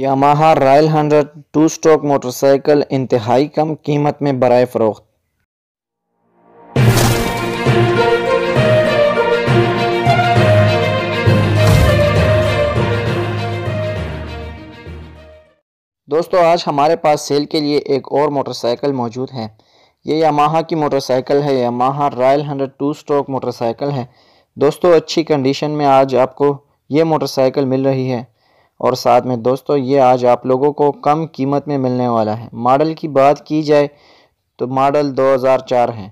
Yamaha Royal hundred two stroke motorcycle इंतहाई कम कीमत में बरए फ़रोख्त दोस्तों आज हमारे पास सेल के लिए एक और मोटरसाइकिल मौजूद है ये यामाहा की मोटरसाइकिल है Yamaha Royal hundred two stroke motorcycle है दोस्तों अच्छी कंडीशन में आज आपको ये मोटरसाइकिल मिल रही है और साथ में दोस्तों ये आज आप लोगों को कम कीमत में मिलने वाला है मॉडल की बात की जाए तो मॉडल 2004 है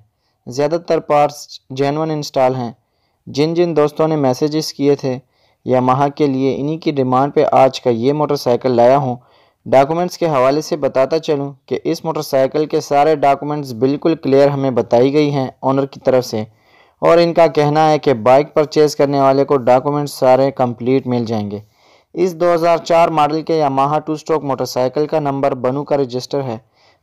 ज़्यादातर पार्ट्स जेनवन इंस्टॉल हैं जिन जिन दोस्तों ने मैसेजेस किए थे या माह के लिए इन्हीं की डिमांड पे आज का ये मोटरसाइकिल लाया हूँ डॉक्यूमेंट्स के हवाले से बताता चलूँ कि इस मोटरसाइकिल के सारे डॉक्यूमेंट्स बिल्कुल क्लियर हमें बताई गई हैं ऑनर की तरफ से और इनका कहना है कि बाइक परचेज़ करने वाले को डॉक्यूमेंट्स सारे कंप्लीट मिल जाएंगे इस 2004 मॉडल के यामाहा टू स्ट्रोक मोटरसाइकिल का नंबर बनू का रजिस्टर है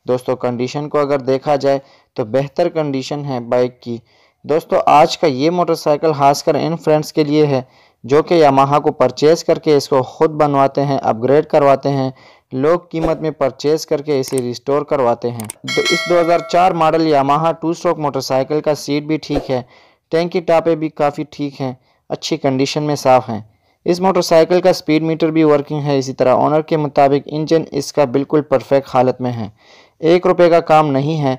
दोस्तों कंडीशन को अगर देखा जाए तो बेहतर कंडीशन है बाइक की दोस्तों आज का ये मोटरसाइकिल खासकर इन फ्रेंड्स के लिए है जो कि यामाहा को परचेज़ करके इसको ख़ुद बनवाते हैं अपग्रेड करवाते हैं लोग कीमत में परचेज़ करके इसे रिस्टोर करवाते हैं तो इस 2004 model Yamaha two stroke motorcycle का सीट भी ठीक है टैंकी टापे भी काफ़ी ठीक हैं अच्छी कंडीशन में साफ़ हैं इस मोटरसाइकिल का स्पीड मीटर भी वर्किंग है इसी तरह ऑनर के मुताबिक इंजन इसका बिल्कुल परफेक्ट हालत में है एक रुपये का काम नहीं है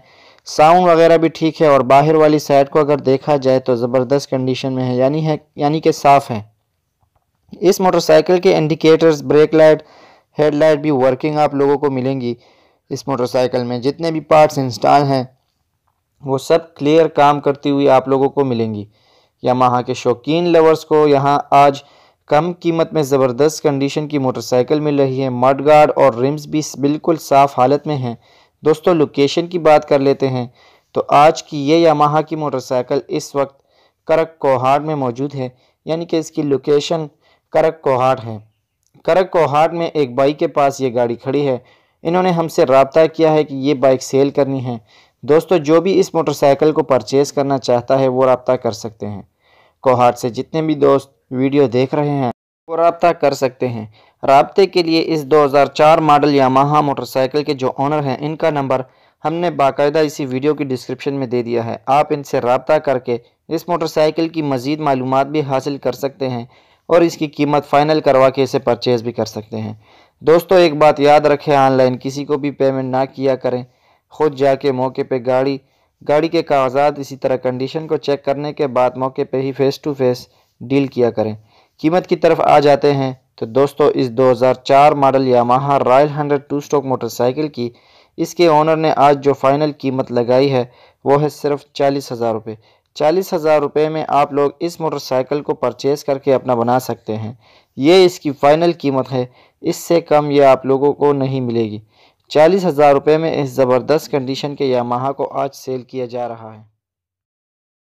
साउंड वगैरह भी ठीक है और बाहर वाली साइड को अगर देखा जाए तो ज़बरदस्त कंडीशन में है यानी है यानी कि साफ़ है इस मोटरसाइकिल के इंडिकेटर्स ब्रेक लाइट हेडलाइट भी वर्किंग आप लोगों को मिलेंगी इस मोटरसाइकिल में जितने भी पार्ट्स इंस्टॉल हैं वो सब क्लियर काम करती हुई आप लोगों को मिलेंगी यामाहा के शौकीन लवर्स को यहाँ आज कम कीमत में ज़बरदस्त कंडीशन की मोटरसाइकिल मिल रही है मड गार्ड और रिम्स भी बिल्कुल साफ़ हालत में हैं दोस्तों लोकेशन की बात कर लेते हैं तो आज की ये यामाहा की मोटरसाइकिल इस वक्त करक कोहाट में मौजूद है यानी कि इसकी लोकेशन करक कोहाट है करक कोहाट में एक बाइक के पास ये गाड़ी खड़ी है इन्होंने हमसे रबता किया है कि ये बाइक सेल करनी है दोस्तों जो भी इस मोटरसाइकिल को परचेज़ करना चाहता है वो रबता कर सकते हैं कोहाट से जितने भी दोस्त वीडियो देख रहे हैं वो रबता कर सकते हैं रबते के लिए इस 2004 मॉडल यामाहा मोटरसाइकिल के जो ऑनर हैं इनका नंबर हमने बाकायदा इसी वीडियो की डिस्क्रिप्शन में दे दिया है आप इनसे रबता करके इस मोटरसाइकिल की मज़ीद मालूम भी हासिल कर सकते हैं और इसकी कीमत फ़ाइनल करवा के इसे परचेज़ भी कर सकते हैं दोस्तों एक बात याद रखें ऑनलाइन किसी को भी पेमेंट ना किया करें खुद जाके मौके पे गाड़ी गाड़ी के कागजात इसी तरह कंडीशन को चेक करने के बाद मौके पे ही फ़ेस टू फ़ेस डील किया करें कीमत की तरफ आ जाते हैं तो दोस्तों इस 2004 model Yamaha Royal hundred two stroke motorcycle की इसके ओनर ने आज जो फाइनल कीमत लगाई है वो है सिर्फ चालीस हज़ार रुपये चालीस हज़ार रुपये में आप लोग इस मोटरसाइकिल को परचेज़ करके अपना बना सकते हैं ये इसकी फ़ाइनल कीमत है इससे कम ये आप लोगों को नहीं मिलेगी चालीस हज़ार रुपये में इस ज़बरदस्त कंडीशन के यामाहा को आज सेल किया जा रहा है